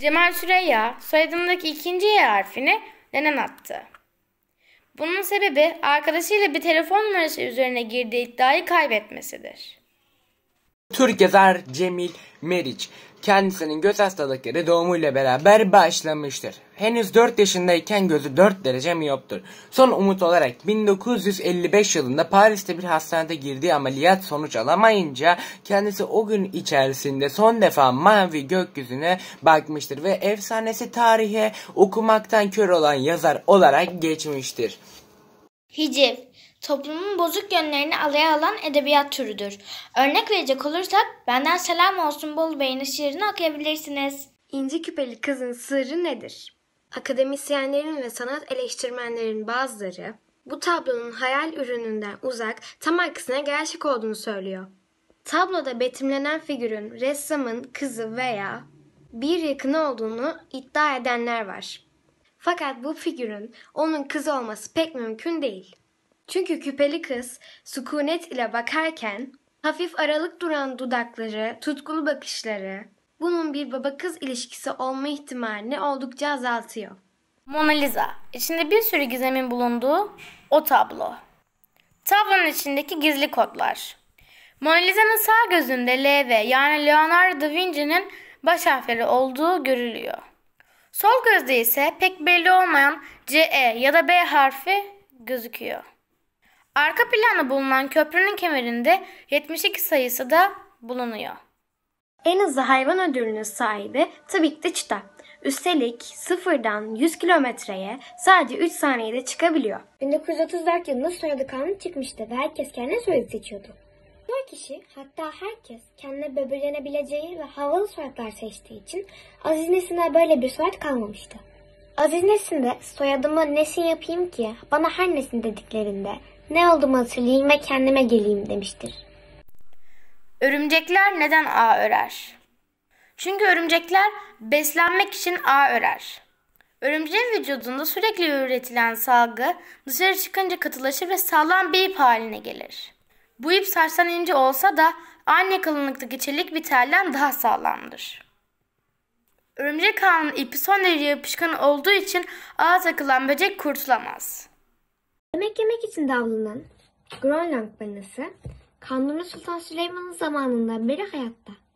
Cemal Süreyya soyadındaki ikinci Y e harfini neden attı? Bunun sebebi arkadaşıyla bir telefon numarası üzerine girdiği iddiayı kaybetmesidir. Türk yazar Cemil Meriç kendisinin göz hastalıkları doğumuyla beraber başlamıştır. Henüz 4 yaşındayken gözü 4 derece miyoptur. Son umut olarak 1955 yılında Paris'te bir hastanede girdiği ameliyat sonuç alamayınca kendisi o gün içerisinde son defa mavi gökyüzüne bakmıştır ve efsanesi tarihe okumaktan kör olan yazar olarak geçmiştir. Hiciv, toplumun bozuk yönlerini alaya alan edebiyat türüdür. Örnek verecek olursak, benden selam olsun Bolu Bey'in şiirini okuyabilirsiniz. İnci küpeli kızın sırrı nedir? Akademisyenlerin ve sanat eleştirmenlerin bazıları, bu tablonun hayal ürününden uzak, tam aksine gerçek olduğunu söylüyor. Tabloda betimlenen figürün ressamın kızı veya bir yakını olduğunu iddia edenler var. Fakat bu figürün onun kız olması pek mümkün değil. Çünkü küpeli kız sükunet ile bakarken hafif aralık duran dudakları, tutkulu bakışları bunun bir baba kız ilişkisi olma ihtimalini oldukça azaltıyor. Mona Lisa, içinde bir sürü gizemin bulunduğu o tablo. Tablonun içindeki gizli kodlar. Mona Lisa'nın sağ gözünde LV yani Leonardo da Vinci'nin baş harfleri olduğu görülüyor. Sol gözde ise pek belli olmayan CE ya da B harfi gözüküyor. Arka planda bulunan köprünün kemerinde 72 sayısı da bulunuyor. En hızlı hayvan ödülünün sahibi tabii ki de çita. Üstelik sıfırdan 100 kilometreye sadece 3 saniyede çıkabiliyor. 1934 yılında soyadı kanun çıkmıştı ve herkes kendine soyadı seçiyordu. Doktor kişi hatta herkes kendine böbürlenebileceği ve havalı soyadlar seçtiği için Aziz Nesin'e böyle bir soyad kalmamıştı. Aziz Nesin de soyadımı Nesin yapayım ki bana her Nesin dediklerinde ne olduğumu hatırlayayım ve kendime geleyim demiştir. Örümcekler neden ağ örer? Çünkü örümcekler beslenmek için ağ örer. Örümceğin vücudunda sürekli üretilen salgı dışarı çıkınca katılaşır ve sağlam bir ip haline gelir. Bu ip sarsan ince olsa da aynı kalınlıktaki çelik bir telden daha sağlamdır. Örümcek ağının ipi son derece yapışkan olduğu için ağa takılan böcek kurtulamaz. Yemek yemek için davlanan Grönland balinası Kanuni Sultan Süleyman'ın zamanından beri hayatta.